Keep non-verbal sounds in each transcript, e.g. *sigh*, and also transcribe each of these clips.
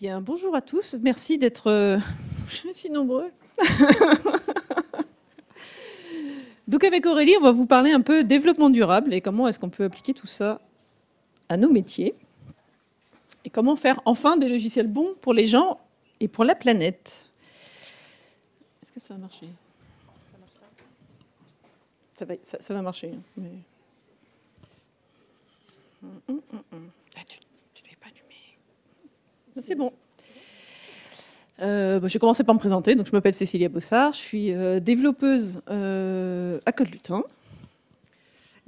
bien, bonjour à tous. Merci d'être euh, *laughs* si nombreux. *laughs* Donc avec Aurélie, on va vous parler un peu développement durable et comment est-ce qu'on peut appliquer tout ça à nos métiers. Et comment faire enfin des logiciels bons pour les gens et pour la planète. Est-ce que ça va marcher ça va, va marcher. Hein, mais... Mm, mm, mm, c'est bon. Euh, bah, je vais commencer par me présenter. Donc, je m'appelle Cécilia Bossard, je suis euh, développeuse euh, à Code Lutin.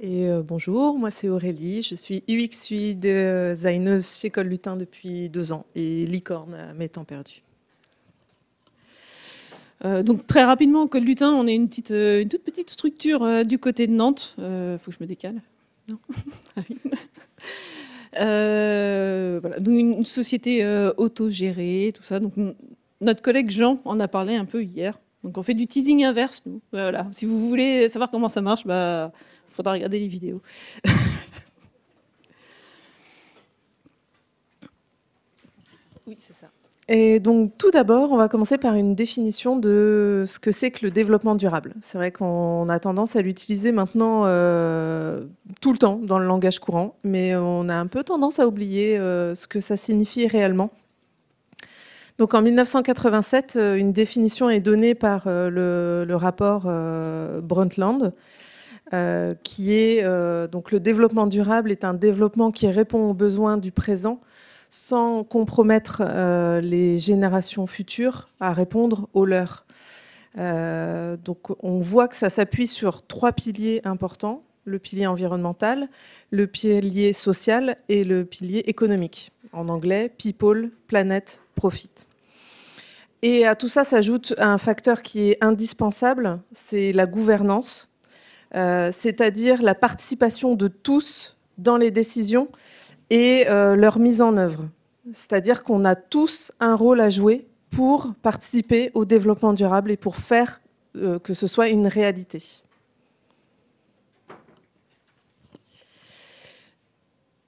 Et bonjour, moi c'est Aurélie, je suis UX designer chez Code Lutin depuis deux ans et licorne à mes temps perdus. donc très rapidement, Code Lutin, on est une, petite, une toute petite structure du côté de Nantes. Il faut que je me décale. Non *laughs* ah euh, voilà, donc une, société euh, autogérée, tout ça. Donc notre collègue Jean en a parlé un peu hier. Donc on fait du teasing inverse, nous. Voilà. Si vous voulez savoir comment ça marche, il bah, faudra regarder les vidéos. *laughs* oui, c'est ça tout d'abord, on va commencer par une définition de ce que c'est que le développement durable. C'est vrai qu'on a tendance à l'utiliser maintenant euh, tout le temps dans le langage courant, mais on a un peu tendance à oublier euh, ce que ça signifie réellement. en 1987, euh, une définition est donnée par le, rapport Brundtland, qui est donc le développement durable est un développement qui répond aux besoins du présent sans compromettre euh, les générations futures à répondre aux leurs. Euh, donc on voit que ça s'appuie sur trois piliers importants le pilier environnemental, le pilier social et le pilier économique. En anglais, people, planète, profit. Et à tout ça s'ajoute un facteur qui est indispensable, c'est la gouvernance, euh, c'est-à-dire la participation de tous dans les décisions et euh, leur mise en œuvre. C'est-à-dire qu'on a tous un rôle à jouer pour participer au développement durable et pour faire euh, que ce soit une réalité.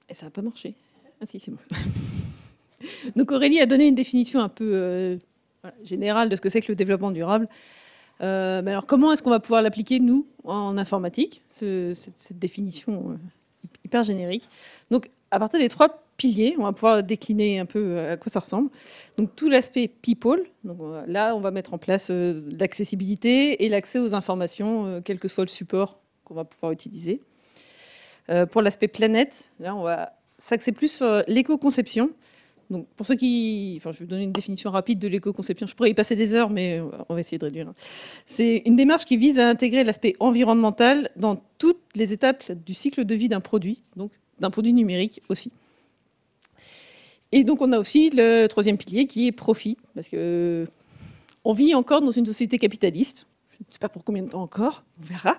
Et ça n'a pas marché. Ah si, c'est bon. *laughs* Donc Aurélie a donné une définition un peu euh, générale de ce que c'est que le développement durable. mais alors comment est-ce qu'on va pouvoir l'appliquer, nous, en informatique, cette, cette, définition hyper générique Donc à partir des trois piliers, on va pouvoir décliner un peu euh, à quoi ça ressemble. Donc tout l'aspect people, donc euh, là on va mettre en place euh, l'accessibilité et l'accès aux informations, quel que soit le support qu'on va pouvoir utiliser. pour l'aspect planète, là on va s'axer plus sur l'éco-conception. Donc pour ceux qui, enfin je vais donner une définition rapide de l'éco-conception, je pourrais y passer des heures, mais on va essayer de réduire. Hein. C'est une démarche qui vise à intégrer l'aspect environnemental dans toutes les étapes du cycle de vie d'un produit, donc d'un produit numérique aussi. Et donc on a aussi le troisième pilier qui est profit, parce que euh, on vit encore dans une société capitaliste. Je ne sais pas pour combien de temps encore, on verra.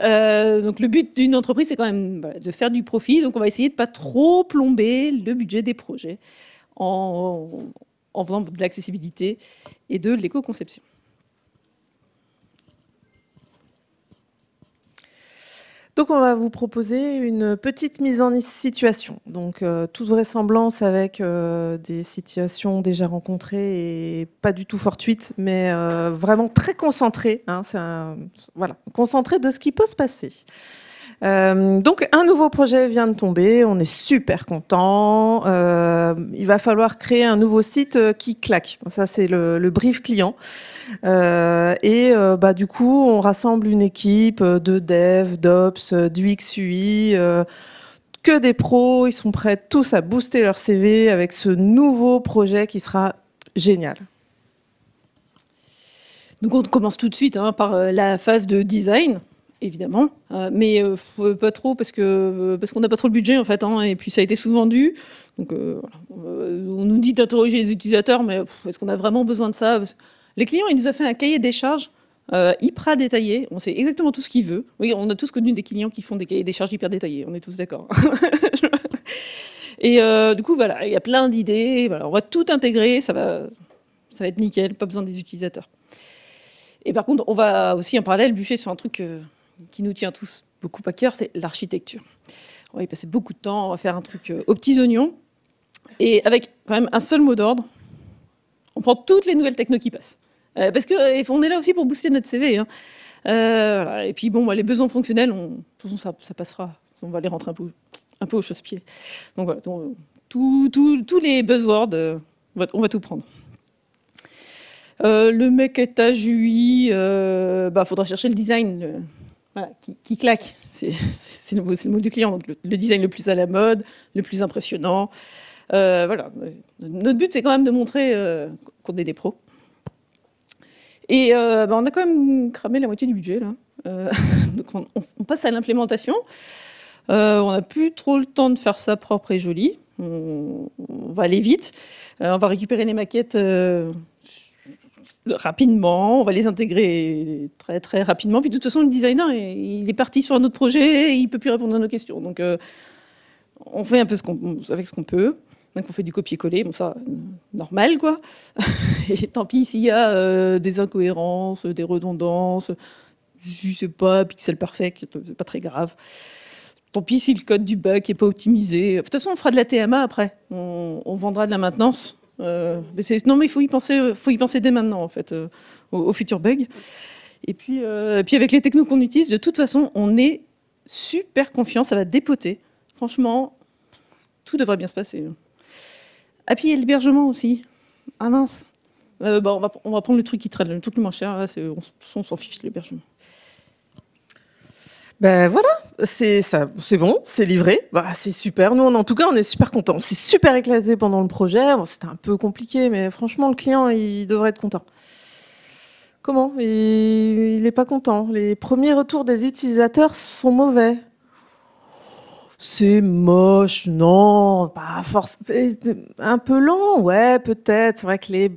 Euh, donc le but d'une entreprise, c'est quand même de faire du profit. Donc on va essayer de pas trop plomber le budget des projets en, en faisant de l'accessibilité et de l'éco-conception. Donc on va vous proposer une petite mise en situation. Donc euh, toute vraisemblance avec euh, des situations déjà rencontrées et pas du tout fortuites, mais euh, vraiment très concentrées. Hein. voilà, concentrées de ce qui peut se passer. Euh, donc un nouveau projet vient de tomber, on est super content. Euh, il va falloir créer un nouveau site euh, qui claque. Ça c'est le, brief client. et bah du coup on rassemble une équipe de dev, d'ops, du XUI que des pros, ils sont prêts tous à booster leur CV avec ce nouveau projet qui sera génial. Donc on commence tout de suite hein, par la phase de design évidemment, euh, mais euh, euh, pas trop parce que parce qu'on n'a pas trop le budget en fait, hein, et puis ça a été sous vendu. Donc on nous dit d'interroger les utilisateurs, mais est-ce qu'on a vraiment besoin de ça Les clients, il nous a fait un cahier des charges hyper détaillé, on sait exactement tout ce qu'il veut. Oui, on a tous connu des clients qui font des cahiers des charges hyper détaillés, on est tous d'accord. *laughs* et du coup, voilà, il y a plein d'idées, voilà, on va tout intégrer, ça va, ça va être nickel, pas besoin des utilisateurs. Et par contre, on va aussi en parallèle bûcher sur un truc qui nous tient tous beaucoup à cœur, c'est l'architecture. On va y passer beaucoup de temps, on va faire un truc euh, aux petits oignons, et avec quand même un seul mot d'ordre, on prend toutes les nouvelles techno qui passent. Euh, parce qu'on est là aussi pour booster notre CV. Hein. Euh, et puis bon, les besoins fonctionnels, on, de toute façon, ça, ça, passera. On va les rentrer un peu, un peu au Donc voilà, tous les buzzwords, on, va, tout prendre. le mec est à Juillet, il bah, faudra chercher le design. Le voilà, qui, claque. *laughs* C'est le, mot du client. Donc le, design le plus à la mode, le plus impressionnant. Euh, voilà. Notre but, c'est quand même de montrer euh, qu'on est des pros. Et euh, bah, on a quand même cramé la moitié du budget, là. *laughs* donc on, passe à l'implémentation. on n'a plus trop le temps de faire ça propre et joli. on va aller vite. on va récupérer les maquettes rapidement, on va les intégrer très très rapidement. Puis de toute façon, le designer, il est parti sur un autre projet, et il peut plus répondre à nos questions. Donc euh, on fait un peu ce avec ce qu'on peut. Donc on fait du copier-coller, bon ça, normal quoi. *laughs* et tant pis s'il y a euh, des incohérences, des redondances, je sais pas, pixel parfait, n'est pas très grave. Tant pis si le code du bug n'est pas optimisé. De toute façon, on fera de la TMA après. On, on vendra de la maintenance. Euh, non, mais il euh, faut y penser, dès maintenant, en fait, euh, au futur bug. Et puis, puis avec les technos qu'on utilise, de toute façon, on est super confiant, ça va dépoter. Franchement, tout devrait bien se passer. Appuyer l'hébergement aussi. Ah mince. Bah, on, va, prendre le truc qui traîne, le truc le moins cher. on s'en fiche de l'hébergement. Ben voilà, c'est ça, c'est bon, c'est livré. Bah, c'est super. Nous, en tout cas, on est super contents. C'est super éclaté pendant le projet. Bon, C'était un peu compliqué, mais franchement, le client, il devrait être content. Comment Il n'est pas content. Les premiers retours des utilisateurs sont mauvais. C'est moche, non, pas force. Un peu lent, ouais, peut-être. C'est vrai que les,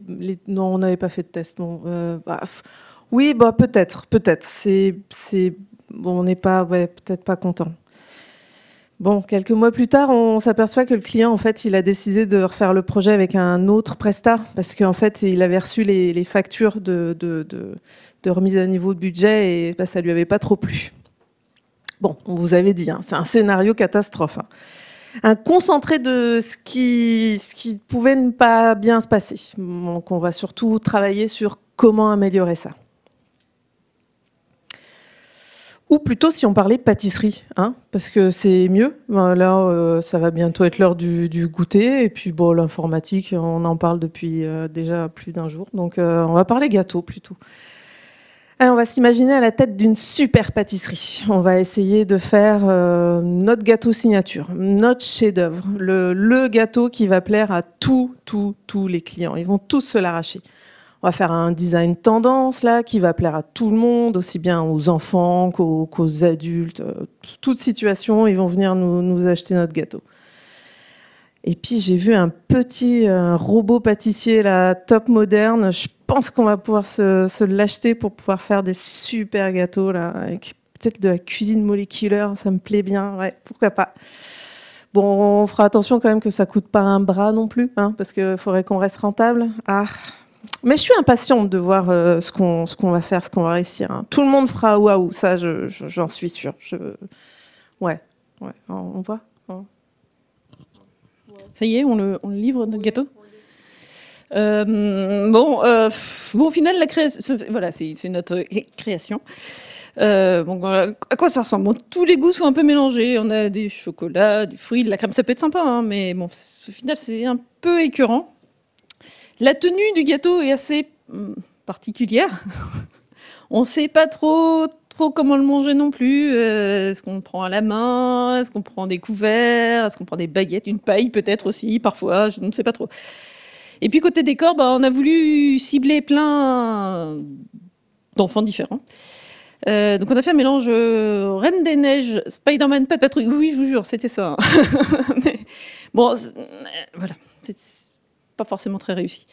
non, on n'avait pas fait de test. Non. Euh, bah, oui, bah peut-être, peut-être. C'est, c'est bon, on n'est pas, ouais, peut-être pas content. Bon, quelques mois plus tard, on s'aperçoit que le client, en fait, il a décidé de refaire le projet avec un autre prestat parce qu'en fait, il avait reçu les, factures de, de, de, remise à niveau de budget et ça bah, ça lui avait pas trop plu. Bon, on vous avait dit, hein, c'est un scénario catastrophe. Hein. Un concentré de ce qui, ce qui pouvait ne pas bien se passer. Donc, on va surtout travailler sur comment améliorer ça. Ou plutôt si on parlait pâtisserie, hein, parce que c'est mieux. Là, euh, ça va bientôt être l'heure du, goûter. Et puis, bon, l'informatique, on en parle depuis euh, déjà plus d'un jour. Donc, euh, on va parler gâteau plutôt. Hein, on va s'imaginer à la tête d'une super pâtisserie. On va essayer de faire notre gâteau signature, notre chef-d'œuvre, le, le gâteau qui va plaire à tous, tous, tous les clients. Ils vont tous se l'arracher on va faire un design tendance là qui va plaire à tout le monde, aussi bien aux enfants qu'aux adultes. Euh, Toute situation, ils vont venir nous, acheter notre gâteau. Et puis j'ai vu un petit robot pâtissier là, top moderne. Je pense qu'on va pouvoir se, l'acheter pour pouvoir faire des super gâteaux là, avec peut-être de la cuisine moléculaire. Ça me plaît bien. Ouais, pourquoi pas. Bon, on fera attention quand même que ça coûte pas un bras non plus, hein, parce qu'il faudrait qu'on reste rentable. Ah, mais je suis impatiente de voir euh, ce qu'on ce qu'on va faire, ce qu'on va réussir. Hein. Tout le monde fera waouh, ça j'en suis sûre. Je... Ouais, on, voit. Ça y est, on le, livre notre gâteau. Euh, bon, euh, bon, au final, la création, voilà, c'est notre création. bon, à quoi ça ressemble bon, Tous les goûts sont un peu mélangés. On a des chocolats, du fruit, de la crème. Ça peut être sympa, hein, mais bon, au final, c'est un peu écœurant. La tenue du gâteau est assez hmm, particulière. *laughs* on ne sait pas trop, trop comment le manger non plus. Euh, est-ce qu'on le prend à la main Est-ce qu'on prend des couverts Est-ce qu'on prend des baguettes Une paille peut-être aussi, parfois, je ne sais pas trop. Et puis côté décor, bah, on a voulu cibler plein d'enfants différents. Euh, donc on a fait un mélange euh, Reine des Neiges, Spider-Man, Pat Oui, je vous jure, c'était ça. Hein. *laughs* bon, voilà pas forcément très réussi.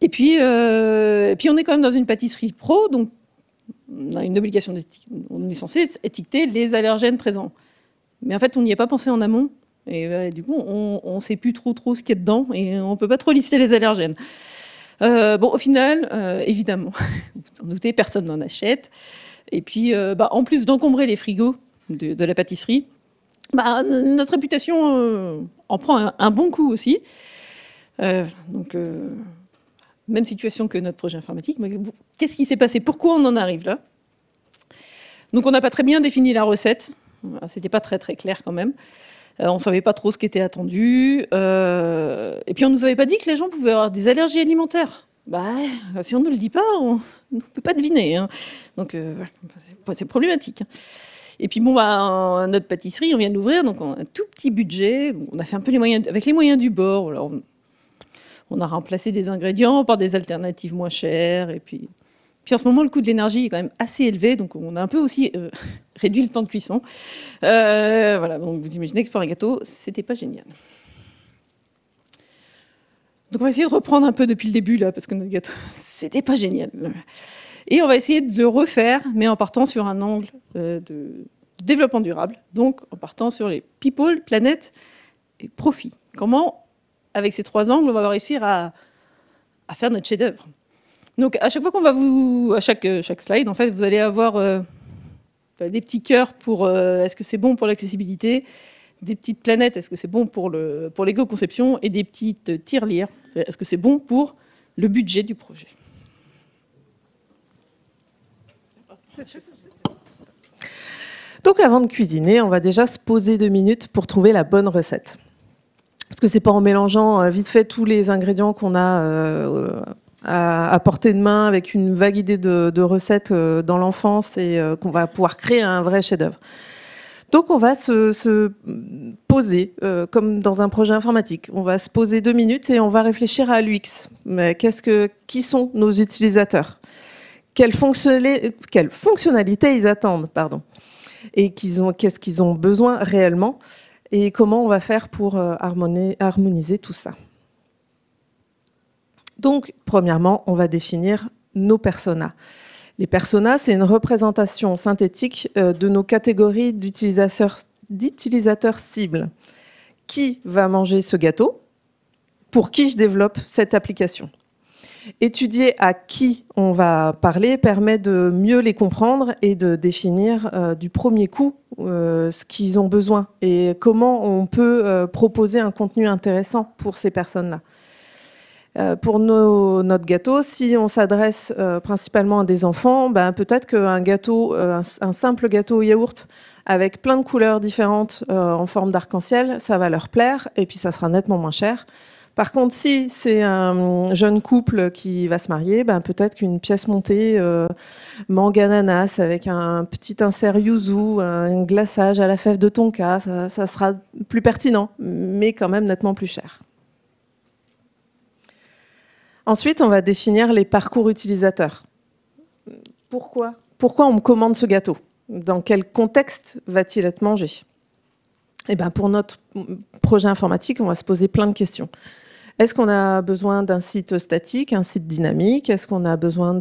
Et puis, euh, et puis on est quand même dans une pâtisserie pro, donc on a une obligation on est censé étiqueter les allergènes présents. Mais en fait, on n'y a pas pensé en amont. Et euh, du coup, on ne sait plus trop trop ce qu'il y a dedans et on ne peut pas trop lister les allergènes. Euh, bon, au final, évidemment, *laughs* vous en doutez, personne n'en achète. Et puis, bah, en plus d'encombrer les frigos de, la pâtisserie, bah, notre réputation en prend un, bon coup aussi. Euh, donc, euh, même situation que notre projet informatique. qu'est-ce qui s'est passé Pourquoi on en arrive là Donc, on n'a pas très bien défini la recette. Ah, c'était pas très très clair quand même. Euh, on ne savait pas trop ce qui était attendu. et puis on ne nous avait pas dit que les gens pouvaient avoir des allergies alimentaires. Bah, si on ne le dit pas, on ne peut pas deviner. Hein. Donc c'est problématique. Hein. Et puis bon, bah, notre pâtisserie, on vient d'ouvrir, donc on a un tout petit budget. On a fait un peu les moyens, avec les moyens du bord on a remplacé des ingrédients par des alternatives moins chères. Et puis, puis en ce moment, le coût de l'énergie est quand même assez élevé, donc on a un peu aussi euh, *laughs* réduit le temps de cuisson. Euh, voilà, donc vous imaginez que pour un gâteau, c'était pas génial. Donc on va essayer de reprendre un peu depuis le début là, parce que notre gâteau, *laughs* c'était pas génial. Et on va essayer de le refaire, mais en partant sur un angle euh, de, de développement durable, donc en partant sur les people, planète et profit. Comment avec ces trois angles, on va réussir à, faire notre chef-d'œuvre. Donc à chaque fois qu'on va vous, à chaque, euh, chaque slide, en fait, vous allez avoir euh, des petits cœurs pour euh, est-ce que c'est bon pour l'accessibilité, des petites planètes, est-ce que c'est bon pour le pour l'éco-conception, et des petites tirelires, est-ce que c'est bon pour le budget du projet. Donc avant de cuisiner, on va déjà se poser deux minutes pour trouver la bonne recette. Parce que c'est pas en mélangeant euh, vite fait tous les ingrédients qu'on a euh, à, portée de main avec une vague idée de, de recettes euh, dans l'enfance et qu'on va pouvoir créer un vrai chef-d'œuvre. Donc on va se, poser comme dans un projet informatique. On va se poser deux minutes et on va réfléchir à l'UX. Mais que, qui sont nos utilisateurs quelle, fonctionnalités fonctionnalité ils attendent Pardon. Et qu'est-ce qu'ils ont besoin réellement et comment on va faire pour euh, harmoniser tout ça. Donc, premièrement, on va définir nos personas. Les personas, c'est une représentation synthétique euh, de nos catégories d'utilisateurs cibles. Qui va manger ce gâteau Pour qui je développe cette application étudier à qui on va parler permet de mieux les comprendre et de définir euh, du premier coup euh, ce qu'ils ont besoin et comment on peut euh, proposer un contenu intéressant pour ces personnes-là. pour notre gâteau, si on s'adresse principalement à des enfants, ben, peut-être qu'un gâteau, un, un, simple gâteau au yaourt avec plein de couleurs différentes en forme d'arc-en-ciel, ça va leur plaire et puis ça sera nettement moins cher par contre, si c'est un jeune couple qui va se marier, ben, peut-être qu'une pièce montée euh, ananas avec un petit insert yuzu, un glaçage à la fève de tonka, ça, ça sera plus pertinent, mais quand même nettement plus cher. Ensuite, on va définir les parcours utilisateurs. Pourquoi Pourquoi on me commande ce gâteau Dans quel contexte va-t-il être mangé eh ben pour notre projet informatique, on va se poser plein de questions. Est-ce qu'on a besoin d'un site statique, un site dynamique Est-ce qu'on a besoin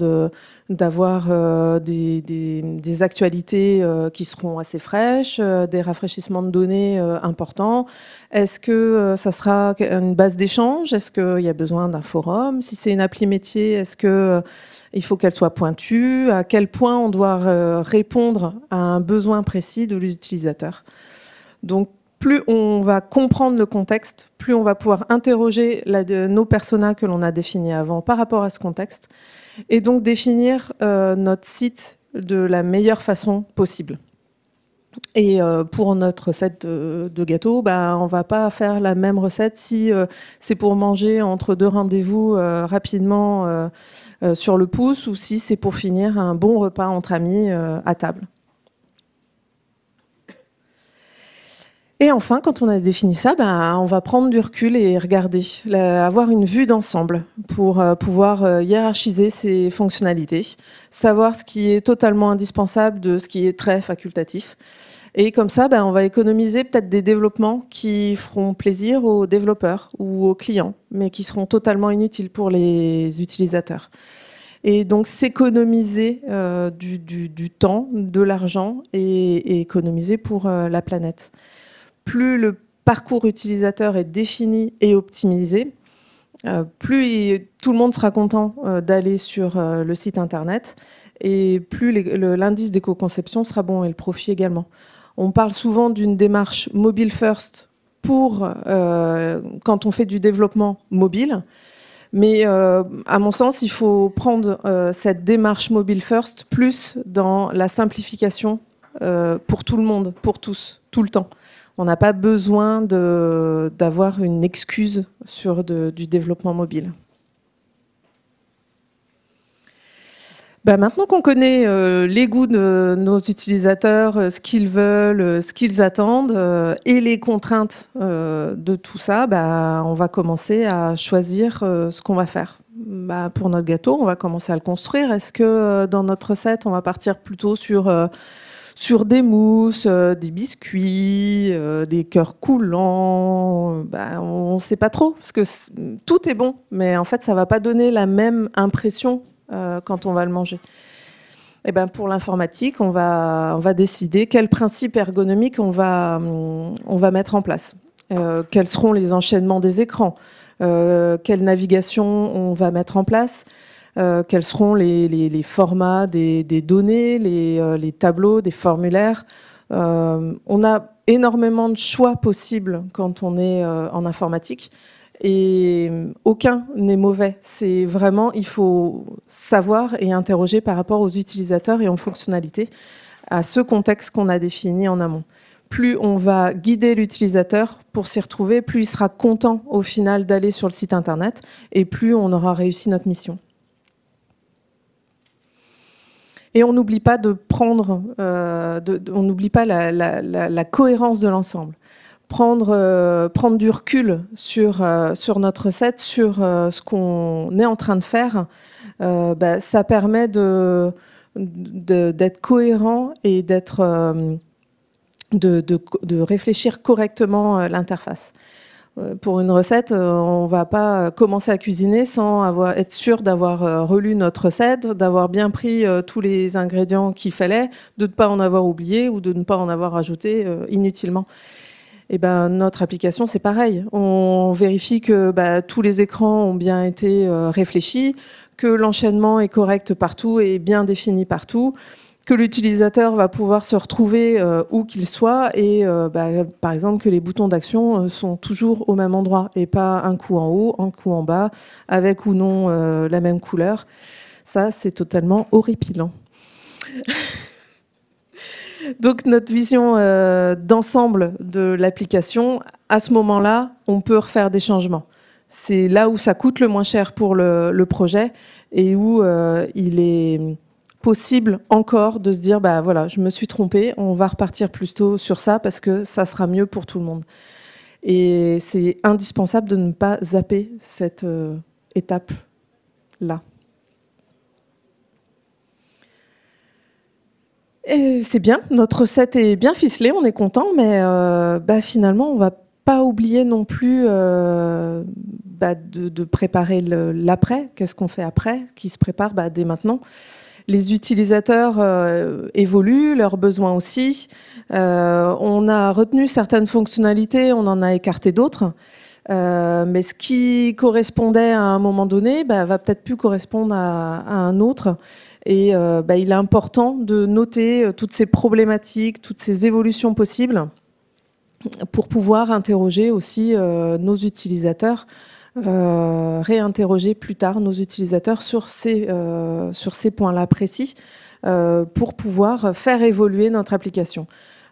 d'avoir euh, des, actualités euh, qui seront assez fraîches, euh, des rafraîchissements de données importants Est-ce que ça sera une base d'échange Est-ce qu'il y a besoin d'un forum Si c'est une appli métier, est-ce que il faut qu'elle soit pointue À quel point on doit répondre à un besoin précis de l'utilisateur donc plus on va comprendre le contexte, plus on va pouvoir interroger nos personas que l'on a définis avant par rapport à ce contexte, et donc définir euh, notre site de la meilleure façon possible. Et euh, pour notre recette de, gâteau, on bah, on va pas faire la même recette si euh, c'est pour manger entre deux rendez-vous rapidement sur le pouce ou si c'est pour finir un bon repas entre amis à table. Et enfin, quand on a défini ça, ben, on va prendre du recul et regarder, avoir une vue d'ensemble pour euh, pouvoir euh, hiérarchiser ces fonctionnalités, savoir ce qui est totalement indispensable de ce qui est très facultatif. Et comme ça, ben, on va économiser peut-être des développements qui feront plaisir aux développeurs ou aux clients, mais qui seront totalement inutiles pour les utilisateurs. Et donc s'économiser euh, du, temps, de l'argent et, économiser pour la planète plus le parcours utilisateur est défini et optimisé, euh, plus tout le monde sera content euh, d'aller sur euh, le site Internet et plus l'indice d'éco-conception sera bon et le profit également. On parle souvent d'une démarche mobile first pour quand on fait du développement mobile. Mais à mon sens, il faut prendre cette démarche mobile first plus dans la simplification pour tout le monde, pour tous, tout le temps. On n'a pas besoin d'avoir une excuse sur du développement mobile. Bah, maintenant qu'on connaît euh, les goûts de nos utilisateurs, euh, ce qu'ils veulent, euh, ce qu'ils attendent et les contraintes de tout ça, bah, on va commencer à choisir ce qu'on va faire. Bah, pour notre gâteau, on va commencer à le construire. Est-ce que dans notre recette, on va partir plutôt sur sur des mousses, euh, des biscuits, euh, des cœurs coulants. Ben, on ne sait pas trop, parce que tout est bon, mais en fait, ça ne va pas donner la même impression euh, quand on va le manger. Et eh ben, pour l'informatique, on va, décider quels principes ergonomiques on va mettre en place. quels seront les enchaînements des écrans Quelle navigation on va mettre en place euh, quels seront les, formats des, données, les, euh, les, tableaux, des formulaires. Euh, on a énormément de choix possibles quand on est en informatique et aucun n'est mauvais. C'est vraiment, il faut savoir et interroger par rapport aux utilisateurs et aux fonctionnalités à ce contexte qu'on a défini en amont plus on va guider l'utilisateur pour s'y retrouver, plus il sera content au final d'aller sur le site internet et plus on aura réussi notre mission. Et on n'oublie pas de prendre, euh, on n'oublie pas la, cohérence de l'ensemble. Prendre, euh, du recul euh, sur, notre set, sur ce qu'on est en train de faire, bah, ça permet d'être cohérent et de, de, réfléchir correctement l'interface. Euh, pour une recette, euh, on va pas euh, commencer à cuisiner sans avoir, être sûr d'avoir relu notre recette, d'avoir bien pris tous les ingrédients qu'il fallait, de ne pas en avoir oublié ou de ne pas en avoir ajouté inutilement. Et eh ben, notre application c'est pareil. On vérifie que bah, tous les écrans ont bien été réfléchis, que l'enchaînement est correct partout et bien défini partout que l'utilisateur va pouvoir se retrouver euh, où qu'il soit et euh, bah, par exemple que les boutons d'action euh, sont toujours au même endroit et pas un coup en haut, un coup en bas, avec ou non la même couleur. Ça, c'est totalement horripilant. *laughs* Donc notre vision d'ensemble de l'application, à ce moment-là, on peut refaire des changements c'est là où ça coûte le moins cher pour le, projet et où il est possible encore de se dire bah voilà, je me suis trompé, on va repartir plus tôt sur ça parce que ça sera mieux pour tout le monde. Et c'est indispensable de ne pas zapper cette euh, étape là. et C'est bien, notre recette est bien ficelée, on est content, mais euh, bah, finalement, on ne va pas oublier non plus euh, bah, de, préparer l'après. Qu'est-ce qu'on fait après Qui se prépare bah, dès maintenant les utilisateurs euh, évoluent, leurs besoins aussi. Euh, on a retenu certaines fonctionnalités, on en a écarté d'autres. Euh, mais ce qui correspondait à un moment donné bah, va peut-être plus correspondre à, un autre. Et bah, il est important de noter toutes ces problématiques, toutes ces évolutions possibles pour pouvoir interroger aussi nos utilisateurs euh, réinterroger plus tard nos utilisateurs sur ces, euh, points-là précis euh, pour pouvoir faire évoluer notre application.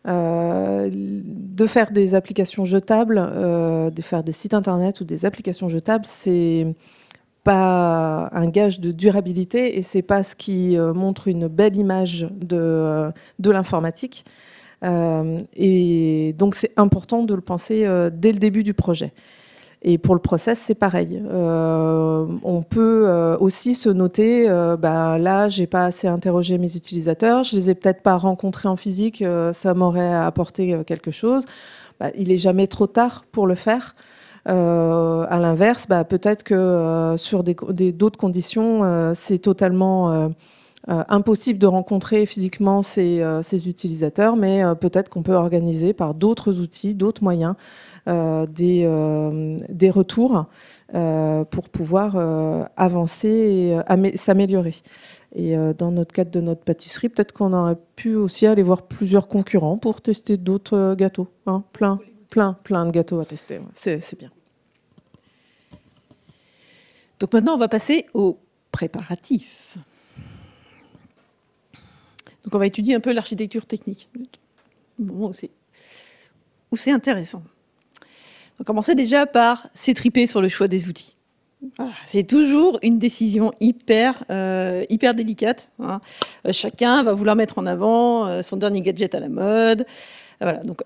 de faire des applications jetables, de faire des sites internet ou des applications jetables, c'est pas un gage de durabilité et c'est pas ce qui montre une belle image de, l'informatique. et donc c'est important de le penser dès le début du projet. Et pour le process, c'est pareil. Euh, on peut euh, aussi se noter, là, euh, bah, là, j'ai pas assez interrogé mes utilisateurs, je les ai peut-être pas rencontrés en physique, ça m'aurait apporté quelque chose. Bah, il est jamais trop tard pour le faire. à l'inverse, bah, peut-être que sur d'autres conditions, c'est totalement impossible de rencontrer physiquement ces, utilisateurs, mais peut-être qu'on peut organiser par d'autres outils, d'autres moyens, euh, des, euh, des retours euh, pour pouvoir avancer et s'améliorer. Et dans notre cadre de notre pâtisserie, peut-être qu'on aurait pu aussi aller voir plusieurs concurrents pour tester d'autres gâteaux. Hein plein, plein, plein de gâteaux à tester. C'est bien. Donc maintenant, on va passer aux préparatifs. Donc on va étudier un peu l'architecture technique. Bon, Où c'est intéressant. On commencez déjà par s'étriper sur le choix des outils. Ah, c'est toujours une décision hyper, euh, hyper délicate. Hein. Euh, chacun va vouloir mettre en avant euh, son dernier gadget à la mode. Voilà, donc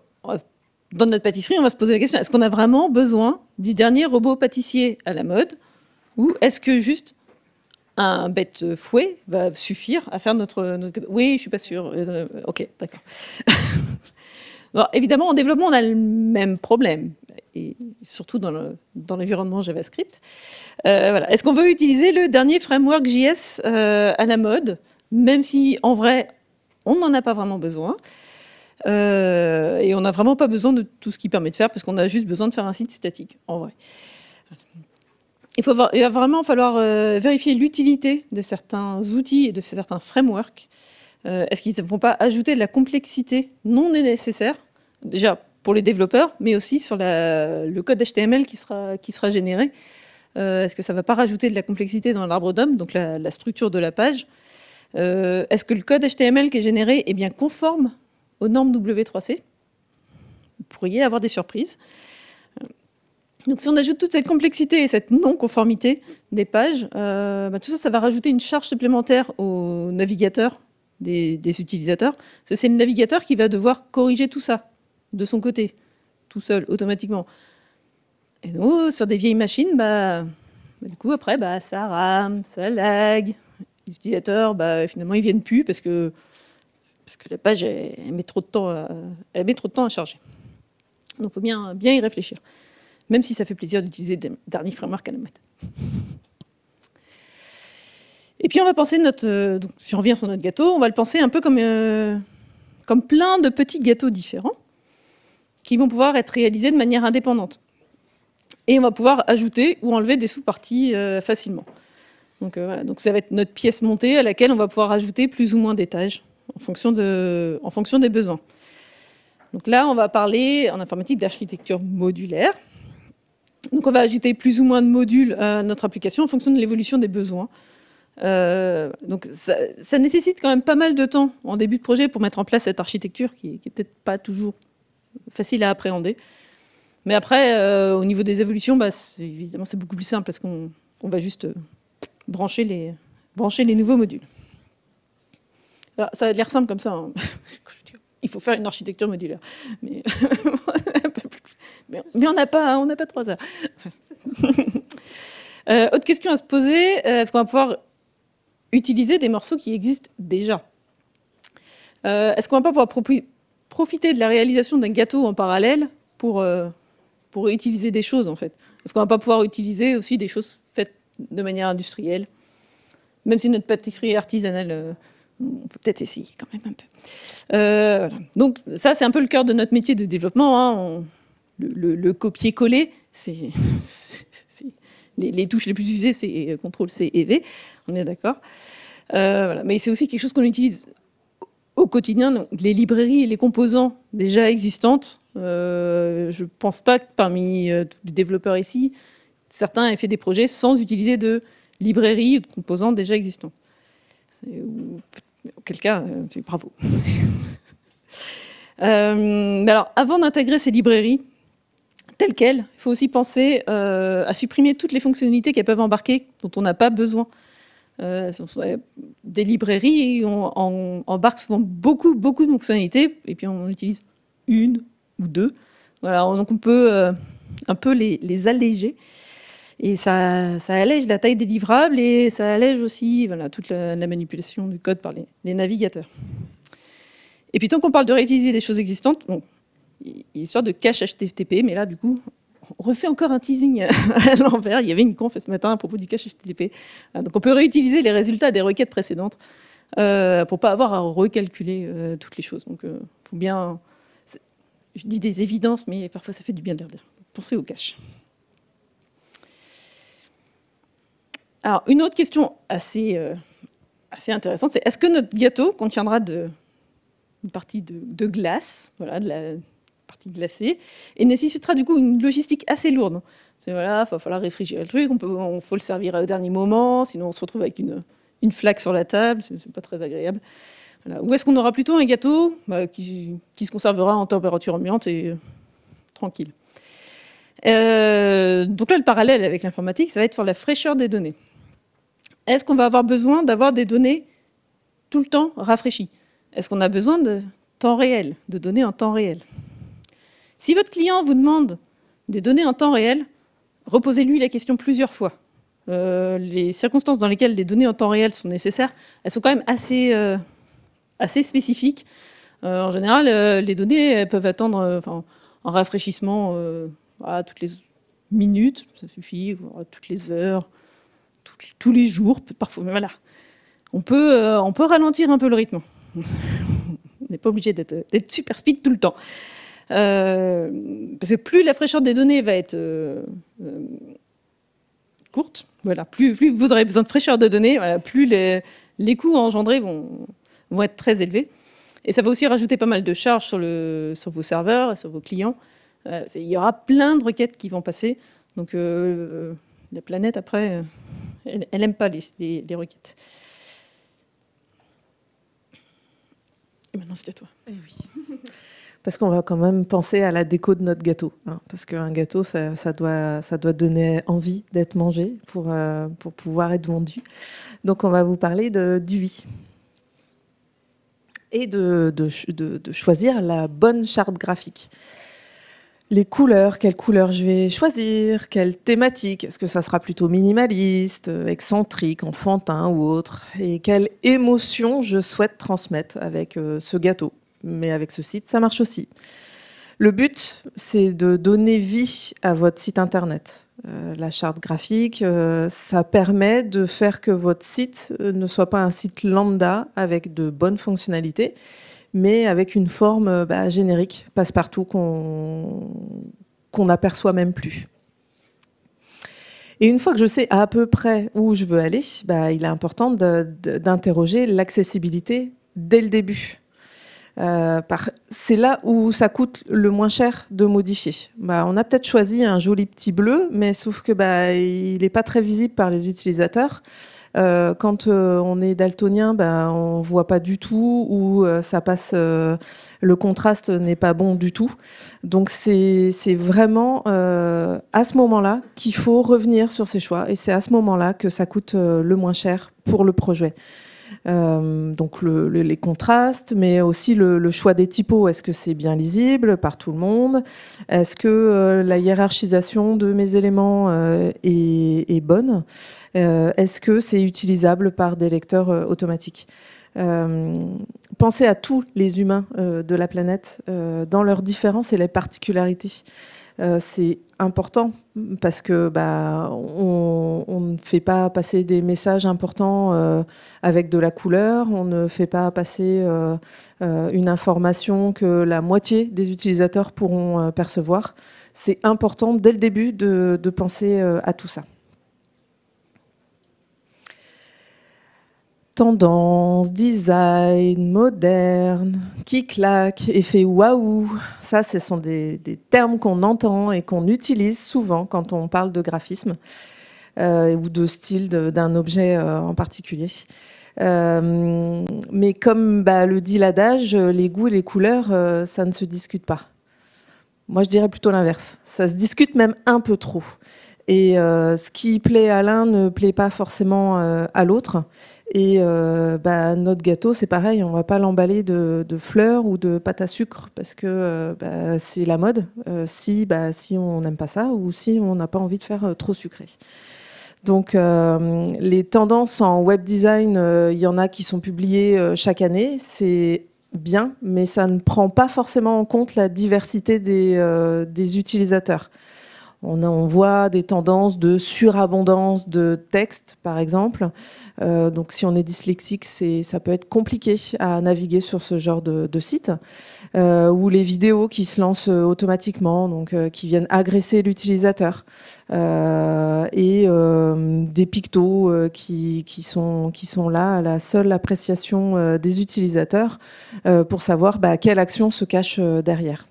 dans notre pâtisserie, on va se poser la question est-ce qu'on a vraiment besoin du dernier robot pâtissier à la mode ou est-ce que juste un bête fouet va suffire à faire notre, oui, je suis pas sûre. ok, d'accord. *laughs* évidemment, en développement, on a le même problème et surtout dans l'environnement JavaScript. Euh, est-ce qu'on veut utiliser le dernier framework JS euh, à la mode, même si en vrai, on n'en a pas vraiment besoin euh, et on n'a vraiment pas besoin de tout ce qui permet de faire, parce qu'on a juste besoin de faire un site statique, en vrai. Il, faut, il va vraiment falloir vérifier l'utilité de certains outils et de certains frameworks. Est-ce qu'ils ne vont pas ajouter de la complexité non nécessaire Déjà, pour les développeurs, mais aussi sur le code HTML qui sera, généré. Euh, est-ce que ça ne va pas rajouter de la complexité dans l'arbre d'homme, donc la, structure de la page euh, Est-ce que le code HTML qui est généré est bien conforme aux normes W3C Vous pourriez avoir des surprises. Euh, donc si on ajoute toute cette complexité et cette non-conformité des pages, bah, tout ça, ça va rajouter une charge supplémentaire aux navigateurs, des, des utilisateurs. C'est le navigateur qui va devoir corriger tout ça de son côté, tout seul, automatiquement. Et nous, sur des vieilles machines, bah, bah, du coup, après, bah, ça rame, ça lag. Les utilisateurs, bah, finalement, ils ne viennent plus parce que, parce que la page, elle, met trop de temps à, elle met trop de temps à charger. Donc, il faut bien, bien y réfléchir. Même si ça fait plaisir d'utiliser derniers Framework à la mat. Et puis, on va penser notre... si euh, on revient sur notre gâteau, on va le penser un peu comme, euh, comme plein de petits gâteaux différents qui vont pouvoir être réalisées de manière indépendante. Et on va pouvoir ajouter ou enlever des sous-parties euh, facilement. Donc euh, voilà, donc ça va être notre pièce montée à laquelle on va pouvoir ajouter plus ou moins d'étages en fonction, de, en fonction des besoins. Donc là, on va parler en informatique d'architecture modulaire. Donc on va ajouter plus ou moins de modules à notre application en fonction de l'évolution des besoins. Euh, donc ça, nécessite quand même pas mal de temps en début de projet pour mettre en place cette architecture qui, qui est peut-être pas toujours facile à appréhender. Mais après, euh, au niveau des évolutions, bah, évidemment, c'est beaucoup plus simple parce qu'on va juste euh, brancher, les, nouveaux modules. Ah, ça a l'air simple comme ça. Hein. *laughs* Il faut faire une architecture modulaire. Mais, *laughs* on n'a pas, on pas trois heures. *laughs* Euh, autre question à se poser, est-ce qu'on va pouvoir utiliser des morceaux qui existent déjà Est-ce qu'on ne va pas pouvoir profiter de la réalisation d'un gâteau en parallèle pour, euh, pour utiliser des choses, en fait. Parce qu'on ne va pas pouvoir utiliser aussi des choses faites de manière industrielle. Même si notre pâtisserie artisanale, euh, on peut peut-être essayer quand même un peu. Euh, Donc ça, c'est un peu le cœur de notre métier de développement. Hein. le, copier-coller, c'est... *laughs* Les, touches les plus usées, c'est contrôle, C et V. On est d'accord. Mais c'est aussi quelque chose qu'on utilise au quotidien les librairies et les composants déjà existantes. Euh, je ne pense pas que parmi euh, les développeurs ici, certains aient fait des projets sans utiliser de librairies ou de composants déjà existants. auquel cas, euh, bravo. *laughs* mais alors, avant d'intégrer ces librairies telles quelles, il faut aussi penser à supprimer toutes les fonctionnalités qu'elles peuvent embarquer dont on n'a pas besoin. Euh, des librairies, on, embarque souvent beaucoup, beaucoup de fonctionnalités, et puis on utilise une ou deux. Voilà, donc on peut euh, un peu les, alléger. Et ça, ça, allège la taille des livrables et ça allège aussi voilà, toute la, manipulation du code par les, navigateurs. Et puis tant qu'on parle de réutiliser des choses existantes, bon, il y a de cache HTTP, mais là, du coup, on refait encore un teasing *laughs* à l'envers. Il y avait une conf ce matin à propos du cache HTTP. Ah, donc on peut réutiliser les résultats des requêtes précédentes pour euh, pour pas avoir à recalculer euh, toutes les choses. Donc euh, faut bien, je dis des évidences, mais parfois ça fait du bien de redire. Pensez au cache. Alors une autre question assez assez intéressante, c'est est-ce que notre gâteau contiendra de une partie de, glace, voilà, partie glacée, et nécessitera du coup une logistique assez lourde. Il voilà, va falloir réfrigérer le truc, on peut, faut le servir au dernier moment, sinon on se retrouve avec une, flaque sur la table, c'est pas très agréable. Ou est-ce qu'on aura plutôt un gâteau bah, qui, se conservera en température ambiante et euh, tranquille. Euh, donc là, le parallèle avec l'informatique, ça va être sur la fraîcheur des données. Est-ce qu'on va avoir besoin d'avoir des données tout le temps rafraîchies Est-ce qu'on a besoin de temps réel, de données en temps réel si votre client vous demande des données en temps réel, reposez-lui la question plusieurs fois. Euh, les circonstances dans lesquelles les données en temps réel sont nécessaires, elles sont quand même assez, euh, assez spécifiques. Euh, en général, les données peuvent attendre un rafraîchissement à toutes les minutes, ça suffit, toutes les heures, tous les jours, parfois. Mais voilà. On peut, on peut ralentir un peu le rythme. *laughs* on n'est pas obligé d'être super speed tout le temps. Euh, parce que plus la fraîcheur des données va être euh, euh, courte, voilà, plus, plus, vous aurez besoin de fraîcheur de données, plus les, les, coûts engendrés vont, vont, être très élevés. Et ça va aussi rajouter pas mal de charges sur, le, sur vos serveurs, sur vos clients. il y aura plein de requêtes qui vont passer. Donc la planète, après, elle n'aime pas les, requêtes. Et maintenant, c'est à toi. Et eh oui. *laughs* parce qu'on va quand même penser à la déco de notre gâteau. Hein. parce qu'un gâteau, ça, doit, ça doit donner envie d'être mangé pour, euh, pour pouvoir être vendu. Donc on va vous parler de, oui et de, de, choisir la bonne charte graphique. Les couleurs, quelles couleurs je vais choisir, quelle thématique, est-ce que ça sera plutôt minimaliste, excentrique, enfantin ou autre, et quelle émotion je souhaite transmettre avec euh, ce gâteau mais avec ce site, ça marche aussi. Le but, c'est de donner vie à votre site Internet. Euh, la charte graphique, euh, ça permet de faire que votre site euh, ne soit pas un site lambda avec de bonnes fonctionnalités, mais avec une forme bah, générique, passe-partout qu'on n'aperçoit même plus. Et une fois que je sais à peu près où je veux aller, bah, il est important d'interroger l'accessibilité dès le début. Euh, c'est là où ça coûte le moins cher de modifier. Bah, on a peut-être choisi un joli petit bleu, mais sauf que bah, il n'est pas très visible par les utilisateurs. Euh, quand euh, on est daltonien, on bah, on voit pas du tout ou ça passe, le contraste n'est pas bon du tout. Donc c'est vraiment à ce moment-là qu'il faut revenir sur ces choix et c'est à ce moment-là que ça coûte le moins cher pour le projet. Euh, donc les contrastes, mais aussi le, choix des typos. Est-ce que c'est bien lisible par tout le monde Est-ce que euh, la hiérarchisation de mes éléments euh, est, est, bonne Est-ce que c'est utilisable par des lecteurs automatiques Pensez à tous les humains de la planète dans leurs différences et les particularités. Euh, c'est important parce que bah, on, ne fait pas passer des messages importants euh, avec de la couleur, on ne fait pas passer euh, une information que la moitié des utilisateurs pourront percevoir. C'est important dès le début de penser à tout ça. Tendance, design, moderne, qui claque, effet waouh. Ça, ce sont des, termes qu'on entend et qu'on utilise souvent quand on parle de graphisme euh, ou de style d'un objet euh, en particulier. Euh, mais comme bah, le dit l'adage, les goûts et les couleurs, ça ne se discute pas. Moi, je dirais plutôt l'inverse. Ça se discute même un peu trop. Et ce qui plaît à l'un ne plaît pas forcément à l'autre. Et euh, bah, notre gâteau, c'est pareil, on ne va pas l'emballer de, fleurs ou de pâte à sucre parce que euh, bah, c'est la mode. Euh, bah, si, on n'aime pas ça ou si on n'a pas envie de faire trop sucré. Donc les tendances en web design, il y en a qui sont publiées chaque année. C'est bien, mais ça ne prend pas forcément en compte la diversité des utilisateurs. On, voit des tendances de surabondance de textes, par exemple. Euh, donc, si on est dyslexique, ça peut être compliqué à naviguer sur ce genre de, site. Euh, ou les vidéos qui se lancent euh, automatiquement, donc qui viennent agresser l'utilisateur. et des pictos qui, sont, là à la seule appréciation des utilisateurs pour savoir bah, quelle action se cache derrière.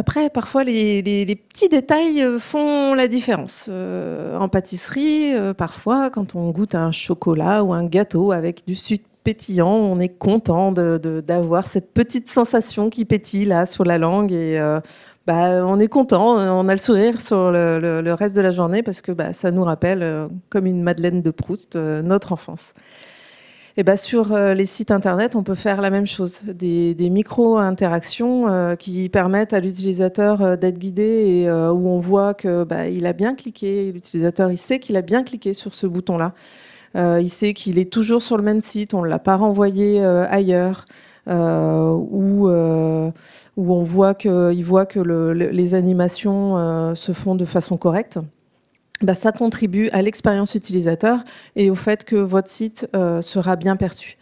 Après, parfois, les, petits détails euh, font la différence. Euh, en pâtisserie, euh, parfois, quand on goûte un chocolat ou un gâteau avec du sucre pétillant, on est content d'avoir cette petite sensation qui pétille là sur la langue et bah, on est content, hein, on a le sourire sur le, le reste de la journée parce que bah, ça nous rappelle, comme une Madeleine de Proust, notre enfance. Eh ben, sur euh, les sites internet, on peut faire la même chose, des, micro-interactions euh, qui permettent à l'utilisateur euh, d'être guidé et où on voit que bah, il a bien cliqué, l'utilisateur il sait qu'il a bien cliqué sur ce bouton-là, il sait qu'il est toujours sur le même site, on ne l'a pas renvoyé ailleurs. où, on voit que, il voit que les animations se font de façon correcte. Bah, ça contribue à l'expérience utilisateur et au fait que votre site euh, sera bien perçu.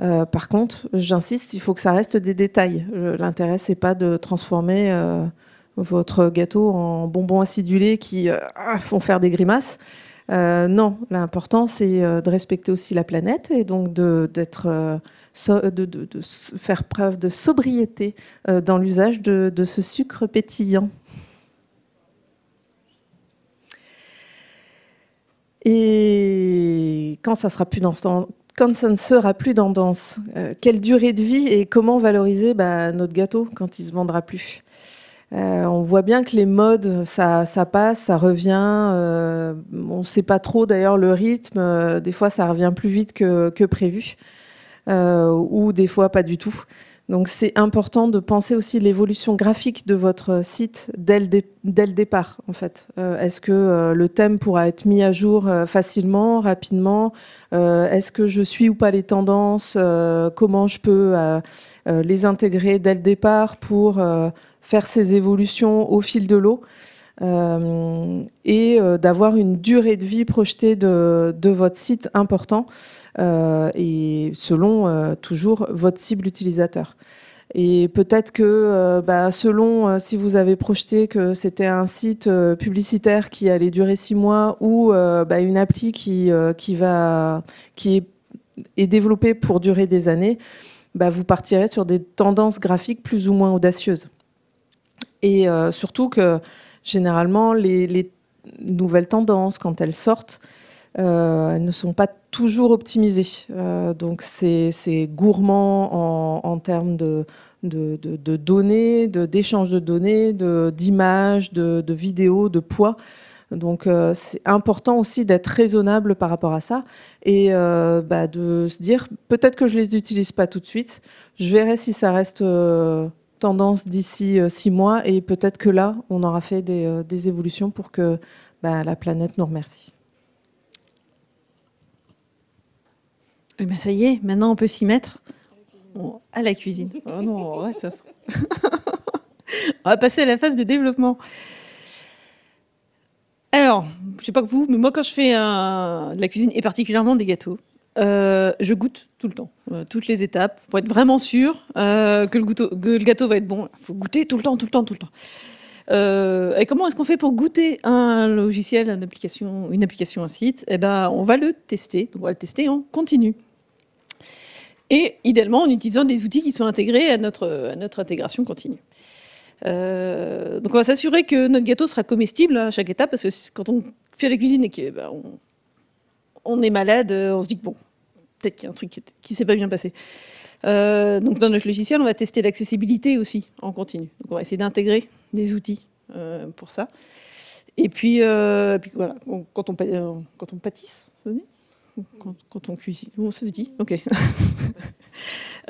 Euh, par contre, j'insiste, il faut que ça reste des détails. Euh, l'intérêt, c'est pas de transformer votre gâteau en bonbons acidulés qui ah, font faire des grimaces. non, l'important, c'est de respecter aussi la planète et donc de, d'être, de, faire preuve de sobriété dans l'usage de ce sucre pétillant. Et quand ça sera plus dans temps, quand ça ne sera plus dans danse, euh, quelle durée de vie et comment valoriser bah, notre gâteau quand il se vendra plus euh, on voit bien que les modes, ça, passe, ça revient. Euh, on ne sait pas trop d'ailleurs le rythme. des fois, ça revient plus vite que prévu, ou des fois pas du tout. Donc c'est important de penser aussi l'évolution graphique de votre site dès le, départ en fait. Euh, est-ce que euh, le thème pourra être mis à jour euh, facilement, rapidement Est-ce que je suis ou pas les tendances Comment je peux les intégrer dès le départ pour faire ces évolutions au fil de l'eau et d'avoir une durée de vie projetée de, de votre site important. Euh, et selon euh, toujours votre cible utilisateur. Et peut-être que euh, bah, selon si vous avez projeté que c'était un site publicitaire qui allait durer six mois ou bah, une appli qui, qui, va, qui est, développée pour durer des années, bah, vous partirez sur des tendances graphiques plus ou moins audacieuses. Et surtout que généralement, les, les, nouvelles tendances, quand elles sortent, elles ne sont pas toujours optimisé. Euh, donc c'est gourmand en, termes de, données, d'échanges de, données, d'images, de, vidéos, de poids. Donc euh, c'est important aussi d'être raisonnable par rapport à ça et euh, bah, de se dire peut-être que je ne les utilise pas tout de suite. Je verrai si ça reste tendance d'ici six mois et peut-être que là on aura fait des, évolutions pour que bah, la planète nous remercie. Et eh bien ça y est, maintenant on peut s'y mettre. à la cuisine. Ah non, *laughs* on va passer à la phase de développement. Alors, je ne sais pas que vous, mais moi quand je fais de la cuisine et particulièrement des gâteaux, euh, je goûte tout le temps, euh, toutes les étapes, pour être vraiment sûr euh, que, le gâteau va être bon. Il faut goûter tout le temps, tout le temps, tout le temps. et comment est-ce qu'on fait pour goûter un logiciel, une application, une application un site Eh ben, on va le tester. on va le tester en continu et idéalement en utilisant des outils qui sont intégrés à notre, à notre intégration continue. Euh, donc on va s'assurer que notre gâteau sera comestible à chaque étape, parce que quand on fait la cuisine et qu'on eh ben, on est malade, euh, on se dit que bon, peut-être qu'il y a un truc qui, ne s'est pas bien passé. Euh, donc dans notre logiciel, on va tester l'accessibilité aussi en continu. Donc on va essayer d'intégrer des outils pour ça. Et puis, puis voilà, quand, on, quand on pâtisse, ça dit quand, on cuisine. Bon, se dit, ok. *laughs*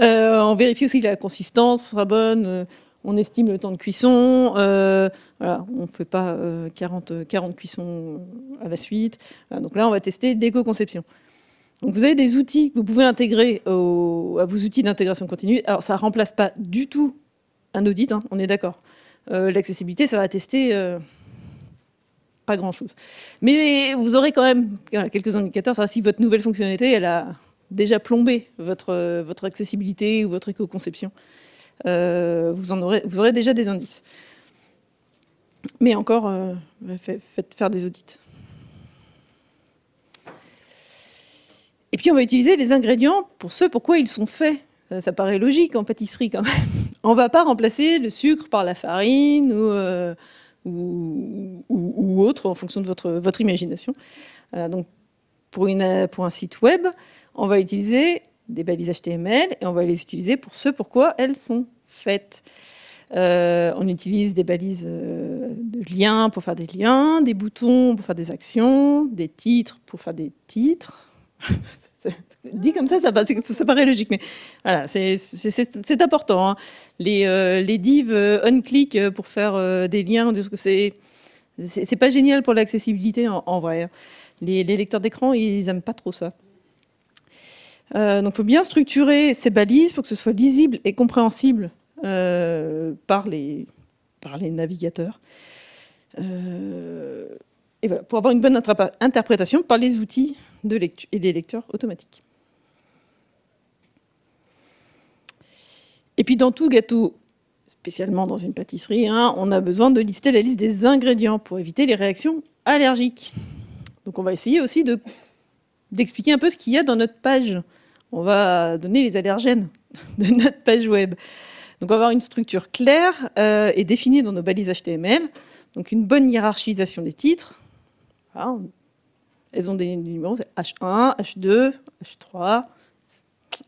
Euh, on vérifie aussi la consistance sera bonne. Euh, on estime le temps de cuisson. Euh, voilà, on ne fait pas 40, cuissons à la suite. donc là, on va tester l'éco-conception. Donc vous avez des outils que vous pouvez intégrer à vos outils d'intégration continue. Alors ça ne remplace pas du tout un audit, hein, on est d'accord. L'accessibilité, ça va tester pas grand-chose. Mais vous aurez quand même quelques indicateurs, ça, si votre nouvelle fonctionnalité, elle a déjà plombé votre, euh, votre accessibilité ou votre éco-conception. Euh, vous, en aurez, vous aurez déjà des indices. Mais encore, euh, faites faire des audits. Et puis on va utiliser les ingrédients pour ce pourquoi ils sont faits. Ça, paraît logique en pâtisserie quand même. On ne va pas remplacer le sucre par la farine ou ou, ou, ou autre, en fonction de votre, votre imagination. donc, pour, une, pour un site web, on va utiliser des balises HTML et on va les utiliser pour ce pourquoi elles sont faites. Euh, on utilise des balises euh, de liens pour faire des liens, des boutons pour faire des actions, des titres pour faire des titres. *laughs* Dit comme ça, ça, ça, paraît logique, mais voilà, c'est important. Hein. Les, euh, les divs euh, on-click euh, pour faire des liens, c'est pas génial pour l'accessibilité en, vrai. Hein. Les, lecteurs d'écran, ils n'aiment pas trop ça. donc, il faut bien structurer ces balises pour que ce soit lisible et compréhensible par, les, par les navigateurs. et voilà, pour avoir une bonne interprétation par les outils et des lecteurs automatiques. Et puis dans tout gâteau, spécialement dans une pâtisserie, hein, on a besoin de lister la liste des ingrédients pour éviter les réactions allergiques. Donc on va essayer aussi d'expliquer un peu ce qu'il y a dans notre page. On va donner les allergènes de notre page web. Donc on va avoir une structure claire euh, et définie dans nos balises HTML. Donc une bonne hiérarchisation des titres. Voilà, elles ont des numéros H1, H2, H3.